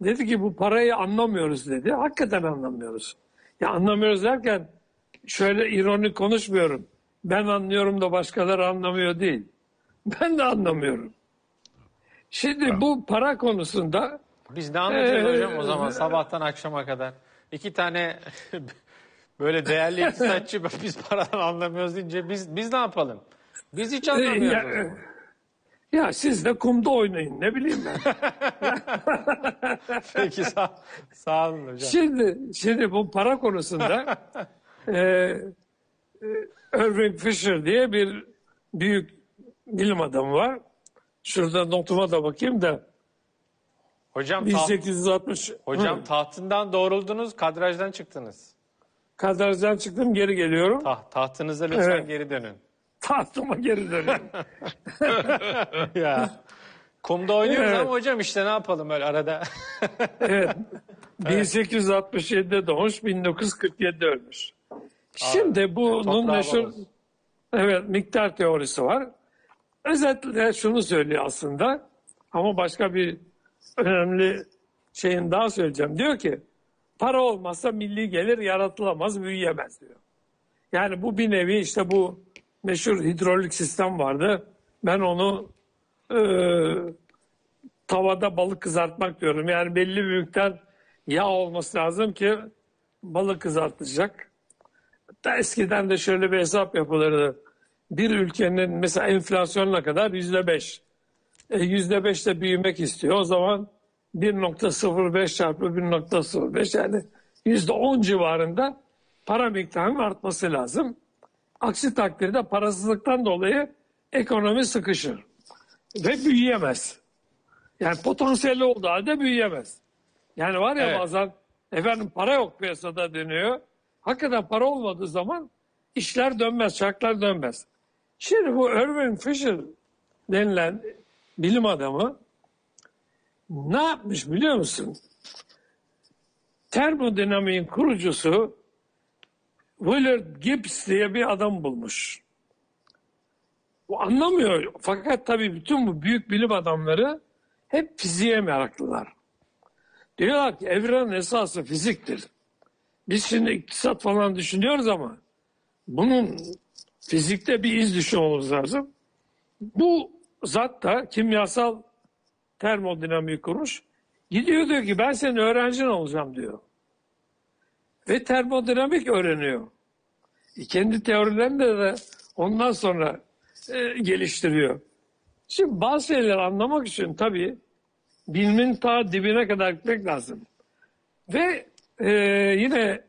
Dedi ki bu parayı anlamıyoruz dedi. Hakikaten anlamıyoruz. Ya anlamıyoruz derken şöyle ironik konuşmuyorum ben anlıyorum da başkaları anlamıyor değil. Ben de anlamıyorum. Şimdi bu para konusunda biz ne edeceğiz ee, hocam o zaman sabahtan akşama kadar. İki tane böyle değerli iktisatçı biz paradan anlamıyoruz deyince biz biz ne yapalım? Biz hiç ee, anlamıyoruz. Ya, e, ya siz de kumda oynayın ne bileyim ben. Peki sağ, sağ olun hocam. Şimdi, şimdi bu para konusunda e, e, Irving Fisher diye bir büyük bilim adamı var. Şurada notuma da bakayım da. Hocam 1860. Taht, hocam hı. tahtından doğruldunuz, kadrajdan çıktınız. Kadrajdan çıktım, geri geliyorum. Taht, tahtınıza lütfen evet. geri dönün. Tahtıma geri dönün. ya. Kumda oynuyoruz evet. ama hocam işte ne yapalım öyle arada. evet. 1867'de doğmuş, 1947'de ölmüş. Şimdi bunun meşhur evet miktar teorisi var. Özetle şunu söylüyor aslında ama başka bir önemli şeyin daha söyleyeceğim. Diyor ki para olmazsa milli gelir yaratılamaz, büyüyemez diyor. Yani bu bir nevi işte bu meşhur hidrolik sistem vardı. Ben onu e, tavada balık kızartmak diyorum. Yani belli bir miktar yağ olması lazım ki balık kızartacak. Da eskiden de şöyle bir hesap yapılırdı. Bir ülkenin mesela enflasyonuna kadar yüzde beş. E, yüzde beş de büyümek istiyor. O zaman 1.05 çarpı 1.05 yani yüzde on civarında para miktarının artması lazım. Aksi takdirde parasızlıktan dolayı ekonomi sıkışır ve büyüyemez. Yani potansiyeli olduğu halde büyüyemez. Yani var ya evet. bazen efendim para yok piyasada deniyor. Hakikaten para olmadığı zaman işler dönmez, çarklar dönmez. Şimdi bu Irving Fisher denilen bilim adamı ne yapmış biliyor musun? Termodinamiğin kurucusu Willard Gibbs diye bir adam bulmuş. Bu anlamıyor. Fakat tabii bütün bu büyük bilim adamları hep fiziğe meraklılar. Diyorlar ki evrenin esası fiziktir biz şimdi iktisat falan düşünüyoruz ama bunun fizikte bir iz düşünmemiz lazım. Bu zat da kimyasal termodinamik kurmuş. Gidiyor diyor ki ben senin öğrencin olacağım diyor. Ve termodinamik öğreniyor. E, kendi teorilerini de, de ondan sonra e, geliştiriyor. Şimdi bazı şeyleri anlamak için tabii bilimin ta dibine kadar gitmek lazım. Ve ee, yine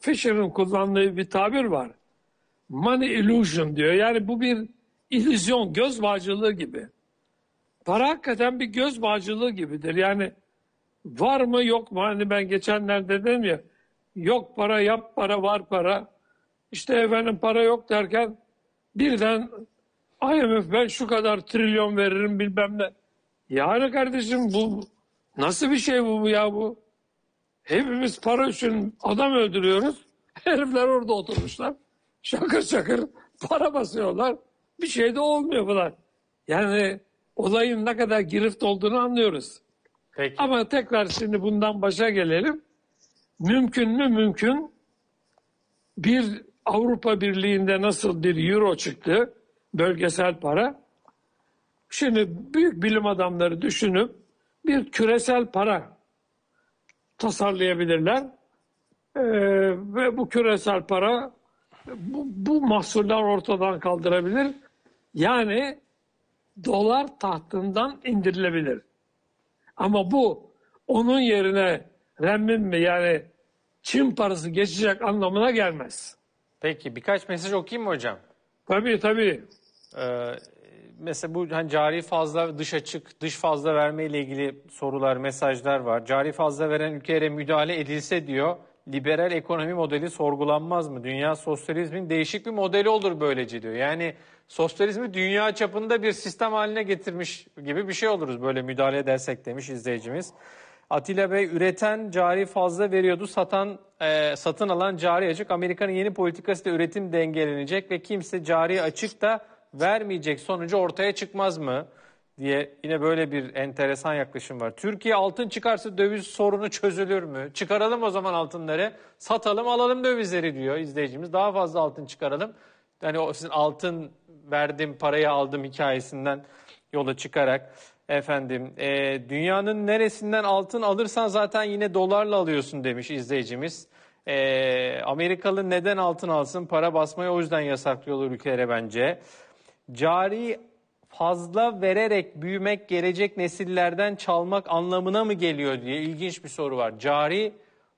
Fisher'ın kullandığı bir tabir var. Money illusion diyor. Yani bu bir illüzyon, göz bağcılığı gibi. Para hakikaten bir göz bağcılığı gibidir. Yani var mı yok mu? Hani ben geçenlerde dedim ya yok para yap para var para. İşte efendim para yok derken birden IMF ben şu kadar trilyon veririm bilmem ne. Yani kardeşim bu nasıl bir şey bu ya bu? Hepimiz para için adam öldürüyoruz. Herifler orada oturmuşlar. Şakır şakır para basıyorlar. Bir şey de olmuyor bunlar. Yani olayın ne kadar girift olduğunu anlıyoruz. Peki. Ama tekrar şimdi bundan başa gelelim. Mümkün mü mümkün? Bir Avrupa Birliği'nde nasıl bir euro çıktı? Bölgesel para. Şimdi büyük bilim adamları düşünüp bir küresel para tasarlayabilirler. Ee, ve bu küresel para bu, bu mahsuller ortadan kaldırabilir. Yani dolar tahtından indirilebilir. Ama bu onun yerine renmin mi yani Çin parası geçecek anlamına gelmez. Peki birkaç mesaj okuyayım mı hocam? Tabii tabii. Ee, mesela bu hani cari fazla dış açık, dış fazla verme ile ilgili sorular, mesajlar var. Cari fazla veren ülkelere müdahale edilse diyor, liberal ekonomi modeli sorgulanmaz mı? Dünya sosyalizmin değişik bir modeli olur böylece diyor. Yani sosyalizmi dünya çapında bir sistem haline getirmiş gibi bir şey oluruz böyle müdahale edersek demiş izleyicimiz. Atilla Bey üreten cari fazla veriyordu. Satan e, satın alan cari açık. Amerika'nın yeni politikası da üretim dengelenecek ve kimse cari açık da vermeyecek sonucu ortaya çıkmaz mı? diye yine böyle bir enteresan yaklaşım var. Türkiye altın çıkarsa döviz sorunu çözülür mü? Çıkaralım o zaman altınları, satalım alalım dövizleri diyor izleyicimiz. Daha fazla altın çıkaralım. Yani o sizin altın verdim parayı aldım hikayesinden yola çıkarak efendim e, dünyanın neresinden altın alırsan zaten yine dolarla alıyorsun demiş izleyicimiz. E, Amerikalı neden altın alsın para basmayı o yüzden yasaklıyorlar ülkelere bence cari fazla vererek büyümek gelecek nesillerden çalmak anlamına mı geliyor diye ilginç bir soru var. Cari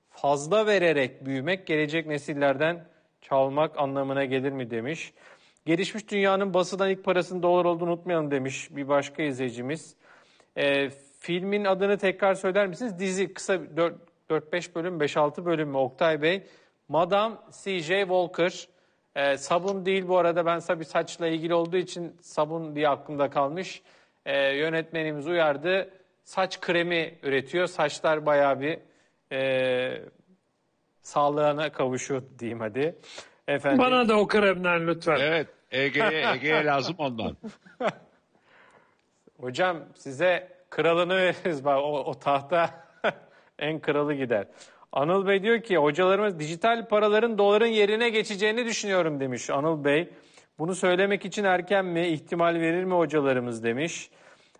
fazla vererek büyümek gelecek nesillerden çalmak anlamına gelir mi demiş. Gelişmiş dünyanın basıdan ilk parasının dolar olduğunu unutmayalım demiş bir başka izleyicimiz. E, filmin adını tekrar söyler misiniz? Dizi kısa 4-5 bölüm, 5-6 bölüm mü Oktay Bey? Madam C.J. Walker e, sabun değil bu arada ben tabii saçla ilgili olduğu için sabun diye aklımda kalmış. E, yönetmenimiz uyardı. Saç kremi üretiyor. Saçlar bayağı bir e, sağlığına kavuşuyor diyeyim hadi. Efendim. Bana da o kremden lütfen. Evet. Ege'ye Ege'ye lazım ondan. Hocam size kralını veririz o, o tahta en kralı gider. Anıl Bey diyor ki hocalarımız dijital paraların doların yerine geçeceğini düşünüyorum demiş Anıl Bey. Bunu söylemek için erken mi ihtimal verir mi hocalarımız demiş.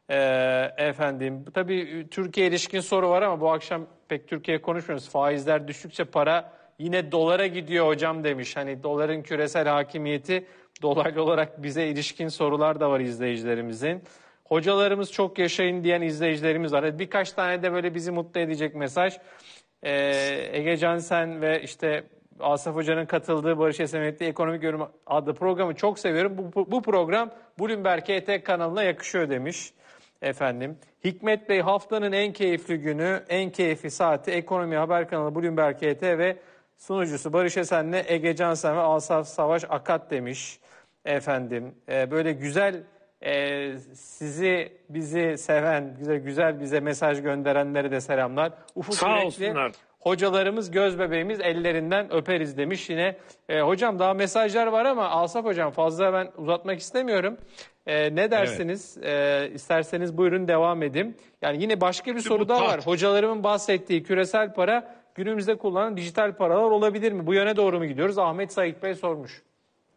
Ee, efendim tabii Türkiye ilişkin soru var ama bu akşam pek Türkiye konuşmuyoruz. Faizler düşükçe para yine dolara gidiyor hocam demiş. Hani doların küresel hakimiyeti dolaylı olarak bize ilişkin sorular da var izleyicilerimizin. Hocalarımız çok yaşayın diyen izleyicilerimiz var. Birkaç tane de böyle bizi mutlu edecek mesaj e, Ege Cansen ve işte Asaf Hoca'nın katıldığı Barış Esemetli Ekonomik Yorum adlı programı çok seviyorum. Bu, bu, program Bloomberg ET kanalına yakışıyor demiş efendim. Hikmet Bey haftanın en keyifli günü, en keyifli saati Ekonomi Haber kanalı Bloomberg ET ve sunucusu Barış Esen'le Ege Cansen ve Asaf Savaş Akat demiş efendim. E, böyle güzel ee, sizi, bizi seven, güzel, güzel bize mesaj gönderenlere de selamlar. Ufuk Sağ Yürekli, olsunlar. Hocalarımız, göz bebeğimiz ellerinden öperiz demiş yine. Ee, hocam daha mesajlar var ama Asaf hocam fazla ben uzatmak istemiyorum. Ee, ne dersiniz? Evet. Ee, isterseniz buyurun devam edeyim. Yani yine başka bir Şimdi soru daha var. Hocalarımın bahsettiği küresel para günümüzde kullanılan dijital paralar olabilir mi? Bu yöne doğru mu gidiyoruz? Ahmet Sait Bey sormuş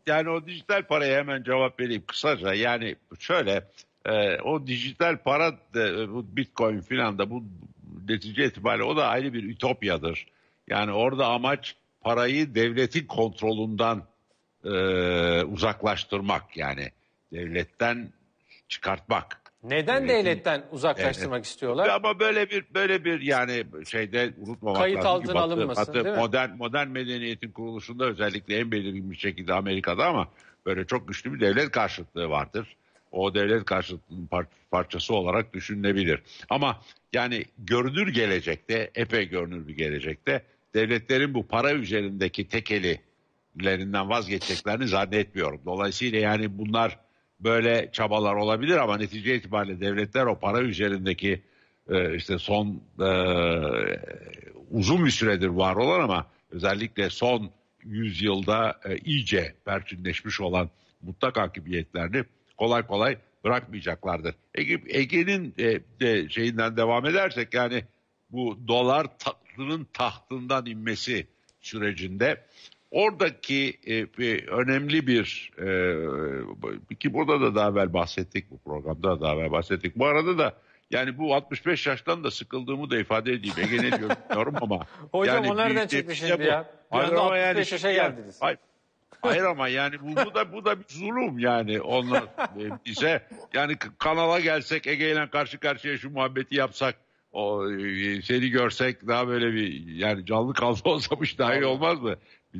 yani o dijital paraya hemen cevap vereyim kısaca. Yani şöyle e, o dijital para e, bu bitcoin filan da bu netice itibariyle o da ayrı bir ütopyadır. Yani orada amaç parayı devletin kontrolünden e, uzaklaştırmak yani devletten çıkartmak. Neden Üretim- devletten uzaklaştırmak istiyorlar? Ama böyle bir böyle bir yani şeyde unutmamak Kayıt lazım. ki altına Batı- alınmasın, Batı değil mi? modern modern medeniyetin kuruluşunda özellikle en belirgin bir şekilde Amerika'da ama böyle çok güçlü bir devlet karşıtlığı vardır. O devlet karşıtlığının par- parçası olarak düşünülebilir. Ama yani görünür gelecekte, epey görünür bir gelecekte devletlerin bu para üzerindeki tekelilerinden lerinden vazgeçeceklerini zannetmiyorum. Dolayısıyla yani bunlar böyle çabalar olabilir ama netice itibariyle devletler o para üzerindeki e, işte son e, uzun bir süredir var olan ama özellikle son yüzyılda e, iyice perçinleşmiş olan mutlak hakimiyetlerini kolay kolay bırakmayacaklardır. Ege, Ege'nin e, de şeyinden devam edersek yani bu dolar tahtının tahtından inmesi sürecinde Oradaki e, bir, önemli bir e, ki burada da daha evvel bahsettik bu programda da daha evvel bahsettik. Bu arada da yani bu 65 yaştan da sıkıldığımı da ifade edeyim. Ege ne diyorum ama. Hocam yani o nereden çıktı şimdi bu. ya? Bir anda 65 yani, yaşa geldiniz. Hayır, hayır ama yani bu, bu da bu da bir zulüm yani onlar e, bize yani kanala gelsek Ege ile karşı karşıya şu muhabbeti yapsak o e, seni görsek daha böyle bir yani canlı kalsa olsamış daha iyi olmaz mı?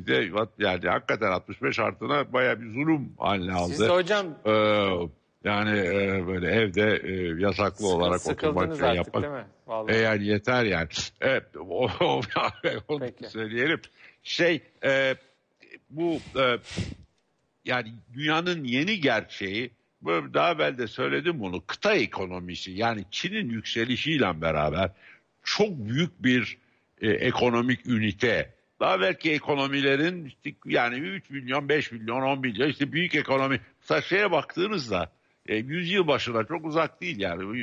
Bir de yani hakikaten 65 artına baya bir zulüm haline aldı. Siz hocam... Ee, yani e, böyle evde e, yasaklı Sıkı, olarak oturmak ve şey yapmak. E, yani yeter yani. Evet, o, o, onu Peki. söyleyelim. Şey e, bu e, yani dünyanın yeni gerçeği böyle daha evvel de söyledim bunu kıta ekonomisi yani Çin'in yükselişiyle beraber çok büyük bir e, ekonomik ünite daha belki ekonomilerin işte yani 3 milyon, 5 milyon, 10 milyon işte büyük ekonomi. Mesela şeye baktığınızda e, yüzyıl başına çok uzak değil yani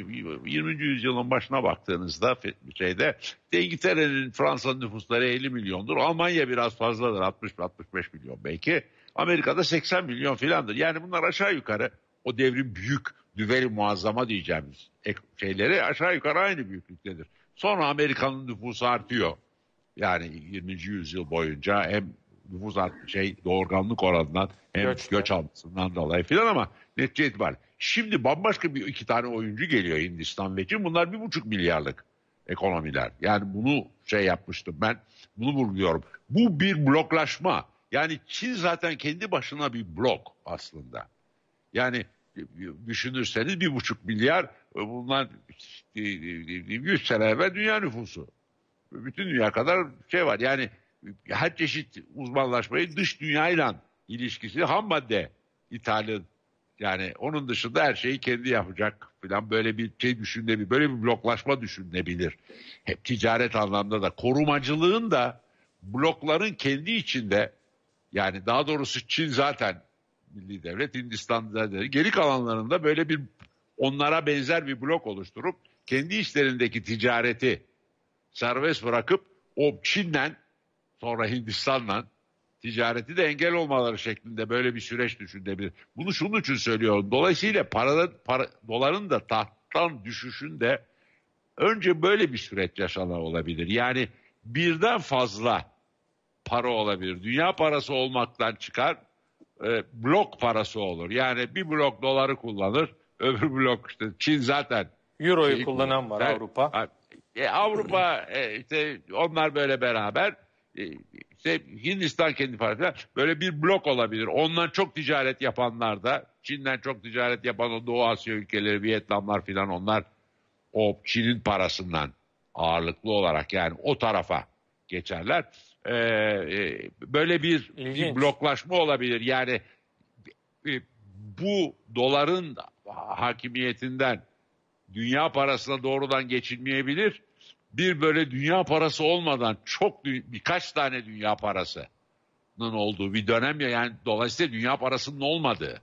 20. yüzyılın başına baktığınızda şeyde İngiltere'nin Fransa'nın nüfusları 50 milyondur. Almanya biraz fazladır 60-65 milyon belki. Amerika'da 80 milyon filandır. Yani bunlar aşağı yukarı o devrin büyük düveri muazzama diyeceğimiz şeyleri aşağı yukarı aynı büyüklüktedir. Sonra Amerika'nın nüfusu artıyor yani 20. yüzyıl boyunca hem nüfus şey doğurganlık oranından hem Göçte. göç almasından dolayı filan ama netice itibariyle. Şimdi bambaşka bir iki tane oyuncu geliyor Hindistan ve Çin. Bunlar bir buçuk milyarlık ekonomiler. Yani bunu şey yapmıştım ben. Bunu vurguluyorum. Bu bir bloklaşma. Yani Çin zaten kendi başına bir blok aslında. Yani düşünürseniz bir buçuk milyar Bunlar 100 sene evvel dünya nüfusu bütün dünya kadar şey var. Yani her çeşit uzmanlaşmayı dış dünyayla ilişkisi ham madde İtalya'nın. Yani onun dışında her şeyi kendi yapacak falan böyle bir şey düşünebilir. Böyle bir bloklaşma düşünebilir. Hep ticaret anlamda da. Korumacılığın da blokların kendi içinde yani daha doğrusu Çin zaten milli devlet, Hindistan devlet. geri kalanlarında böyle bir onlara benzer bir blok oluşturup kendi işlerindeki ticareti serbest bırakıp o Çin'den sonra Hindistan'la ticareti de engel olmaları şeklinde böyle bir süreç düşünebilir. Bunu şunun için söylüyorum. Dolayısıyla parada, para, doların da tahttan düşüşünde önce böyle bir süreç yaşanan olabilir. Yani birden fazla para olabilir. Dünya parası olmaktan çıkar e, blok parası olur. Yani bir blok doları kullanır öbür blok işte Çin zaten. Euro'yu kullanan kullanır. var Avrupa. E, Avrupa e, işte onlar böyle beraber e, işte Hindistan kendi parasıyla böyle bir blok olabilir. Ondan çok ticaret yapanlar da Çin'den çok ticaret yapan o Doğu Asya ülkeleri Vietnamlar filan onlar o Çin'in parasından ağırlıklı olarak yani o tarafa geçerler. Ee, böyle bir, bir bloklaşma olabilir. Yani bu doların hakimiyetinden dünya parasına doğrudan geçilmeyebilir. Bir böyle dünya parası olmadan çok birkaç tane dünya parasının olduğu bir dönem ya yani dolayısıyla dünya parasının olmadığı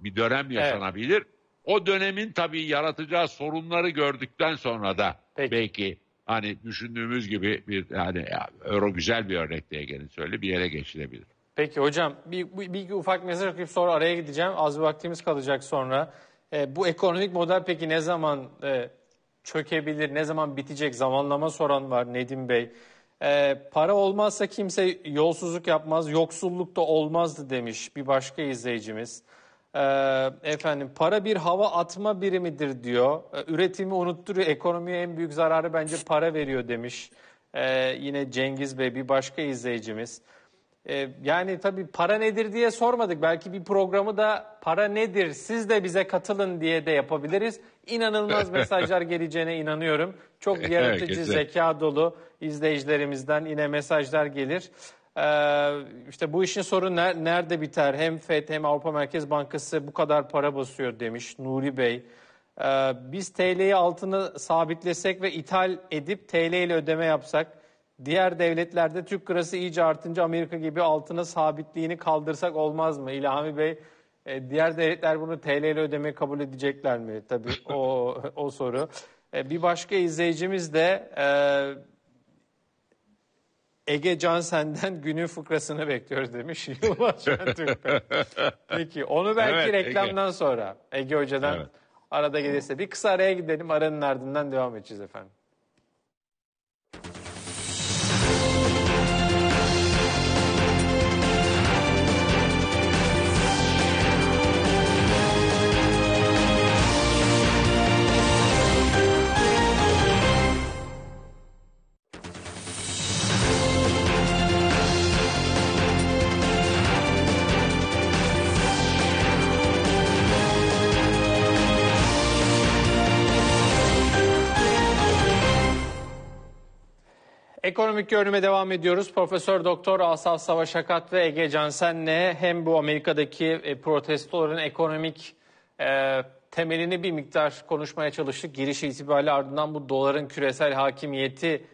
bir dönem yaşanabilir. Evet. O dönemin tabii yaratacağı sorunları gördükten sonra da Peki. belki hani düşündüğümüz gibi bir yani ya, euro güzel bir örnek diye gelin söyle bir yere geçilebilir. Peki hocam bir, bir, bir ufak mesaj okuyup sonra araya gideceğim. Az bir vaktimiz kalacak sonra. E, bu ekonomik model peki ne zaman e, çökebilir, ne zaman bitecek zamanlama soran var Nedim Bey. E, para olmazsa kimse yolsuzluk yapmaz, yoksulluk da olmazdı demiş bir başka izleyicimiz. E, efendim para bir hava atma birimidir diyor. E, üretimi unutturuyor, ekonomiye en büyük zararı bence para veriyor demiş. E, yine Cengiz Bey bir başka izleyicimiz. Ee, yani tabii para nedir diye sormadık. Belki bir programı da para nedir siz de bize katılın diye de yapabiliriz. İnanılmaz mesajlar geleceğine inanıyorum. Çok yaratıcı, zeka dolu izleyicilerimizden yine mesajlar gelir. Ee, işte bu işin sorunu ne, nerede biter? Hem FED hem Avrupa Merkez Bankası bu kadar para basıyor demiş Nuri Bey. Ee, biz TL'yi altını sabitlesek ve ithal edip TL ile ödeme yapsak Diğer devletlerde Türk lirası iyice artınca Amerika gibi altına sabitliğini kaldırsak olmaz mı? İlhami Bey e, diğer devletler bunu TL ile ödemeye kabul edecekler mi? Tabii o, o soru. E, bir başka izleyicimiz de e, Ege Can senden günün fıkrasını bekliyoruz demiş Yılmaz Şentürk'ten. Peki onu belki evet, reklamdan Ege. sonra Ege Hoca'dan evet. arada gelirse bir kısa araya gidelim aranın ardından devam edeceğiz efendim. Ekonomik görünüme devam ediyoruz. Profesör Doktor Asaf Savaşakat ve Ege Cansen'le hem bu Amerika'daki e, protestoların ekonomik e, temelini bir miktar konuşmaya çalıştık. Giriş itibariyle ardından bu doların küresel hakimiyeti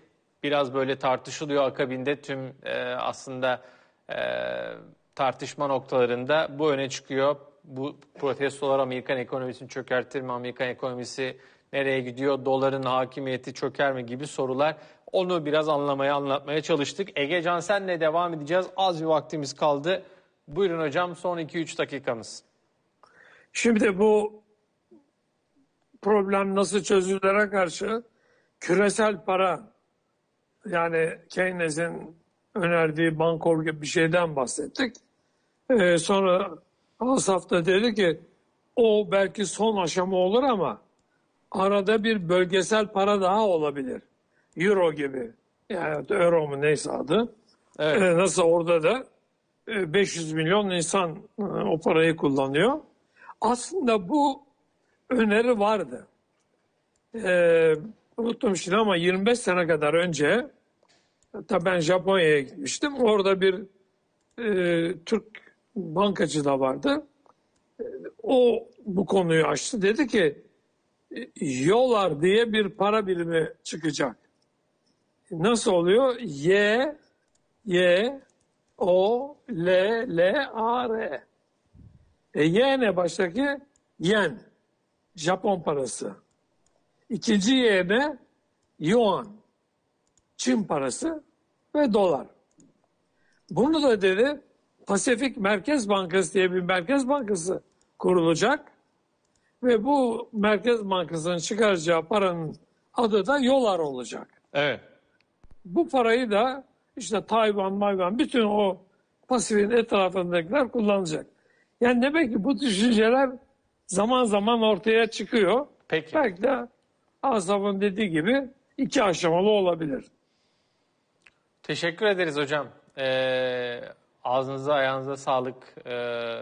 biraz böyle tartışılıyor. Akabinde tüm e, aslında e, tartışma noktalarında bu öne çıkıyor. Bu protestolar Amerikan ekonomisini çökertir mi? Amerikan ekonomisi nereye gidiyor? Doların hakimiyeti çöker mi gibi sorular onu biraz anlamaya anlatmaya çalıştık. Ege Cansen'le devam edeceğiz. Az bir vaktimiz kaldı. Buyurun hocam son 2-3 dakikanız. Şimdi bu problem nasıl çözülere karşı küresel para yani Keynes'in önerdiği bankor gibi bir şeyden bahsettik. Ee, sonra Asaf dedi ki o belki son aşama olur ama arada bir bölgesel para daha olabilir euro gibi yani euro mu neyse adı. Evet. Ee, nasıl orada da 500 e, milyon insan e, o parayı kullanıyor. Aslında bu öneri vardı. Ee, unuttum şimdi ama 25 sene kadar önce tabi ben Japonya'ya gitmiştim. Orada bir e, Türk bankacı da vardı. O bu konuyu açtı. Dedi ki e, yolar diye bir para birimi çıkacak nasıl oluyor? Y, Y, O, L, L, A, R. E Y ne baştaki? Yen. Japon parası. İkinci Y ne? Yuan. Çin parası ve dolar. Bunu da dedi Pasifik Merkez Bankası diye bir merkez bankası kurulacak. Ve bu Merkez Bankası'nın çıkaracağı paranın adı da Yolar olacak. Evet bu parayı da işte Tayvan, Mayvan bütün o Pasifik'in etrafındakiler kullanacak. Yani demek ki bu düşünceler zaman zaman ortaya çıkıyor. Peki. Belki de Asaf'ın dediği gibi iki aşamalı olabilir. Teşekkür ederiz hocam. Ee, ağzınıza ayağınıza sağlık. Ee,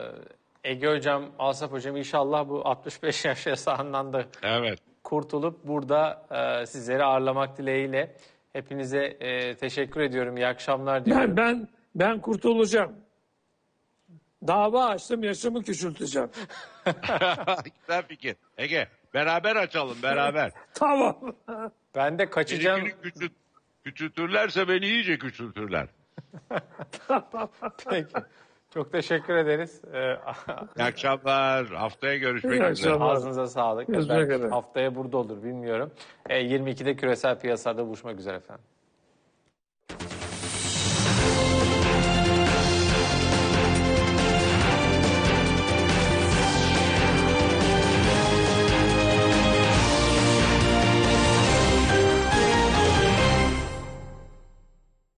Ege hocam, Asaf hocam inşallah bu 65 yaş yasağından da evet. kurtulup burada e, sizleri ağırlamak dileğiyle. Hepinize e, teşekkür ediyorum. İyi akşamlar diyorum. Ben, ben, ben kurtulacağım. Dava açtım yaşımı küçülteceğim. Güzel fikir. Ege beraber açalım beraber. tamam. Ben de kaçacağım. Beni küçült, küçültürlerse beni iyice küçültürler. tamam. Peki. Çok teşekkür ederiz. Ee, İyi akşamlar. Haftaya görüşmek üzere. Akşamlar. Ağzınıza sağlık. Görüşmek haftaya burada olur bilmiyorum. E, ee, 22'de küresel piyasalarda buluşmak üzere efendim.